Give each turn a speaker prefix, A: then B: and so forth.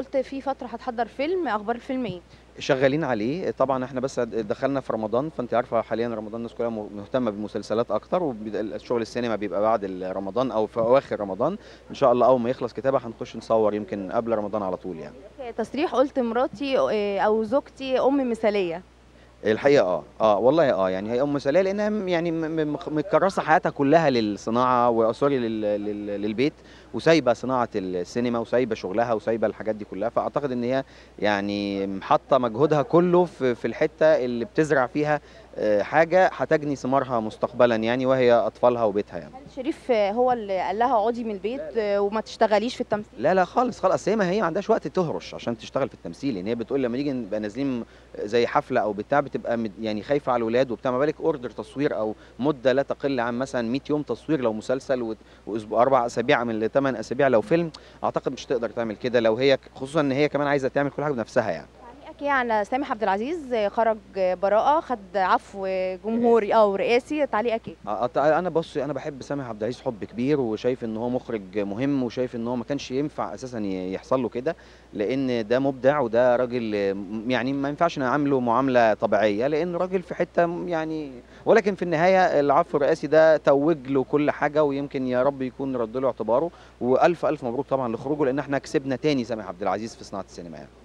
A: قلت في فتره هتحضر فيلم اخبار الفيلم ايه
B: شغالين عليه طبعا احنا بس دخلنا في رمضان فانت عارفه حاليا رمضان الناس كلها مهتمه بالمسلسلات اكتر والشغل السينما بيبقى بعد رمضان او في اواخر رمضان ان شاء الله اول ما يخلص كتابه هنخش نصور يمكن قبل رمضان على طول يعني
A: تصريح قلت مراتي آه، او زوجتي ام مثاليه
B: الحقيقه اه اه والله اه يعني هي ام مثاليه لانها يعني مكرسه حياتها كلها للصناعه وسوري آه، للبيت وسايبه صناعه السينما وسايبه شغلها وسايبه الحاجات دي كلها فاعتقد ان هي يعني حاطه مجهودها كله في الحته اللي بتزرع فيها آه، حاجه هتجني ثمارها مستقبلا يعني وهي اطفالها وبيتها يعني هل
A: شريف هو اللي قال لها اقعدي من البيت آه، وما تشتغليش في التمثيل
B: لا لا خالص خالص هي ما هي ما عندهاش وقت تهرش عشان تشتغل في التمثيل يعني هي بتقول لما نيجي نبقى نازلين زي حفله او بتاع بتبقى يعني خايفه على الولاد وبتاع ما بالك اوردر تصوير او مده لا تقل عن مثلا 100 يوم تصوير لو مسلسل واسبوع اربع اسابيع من ثمان اسابيع لو فيلم اعتقد مش تقدر تعمل كده لو هي خصوصا ان هي كمان عايزه تعمل كل حاجه بنفسها يعني
A: احكي عن سامح عبد العزيز خرج براءه خد عفو جمهوري او رئاسي تعليقك
B: ايه انا بص انا بحب سامح عبد العزيز حب كبير وشايف ان هو مخرج مهم وشايف ان هو ما كانش ينفع اساسا يحصل له كده لان ده مبدع وده راجل يعني ما ينفعش نعامله معامله طبيعيه لان راجل في حته يعني ولكن في النهايه العفو الرئاسي ده توج له كل حاجه ويمكن يا رب يكون رد له اعتباره والف الف مبروك طبعا لخروجه لان احنا كسبنا تاني سامح عبد العزيز في صناعه السينما يعني.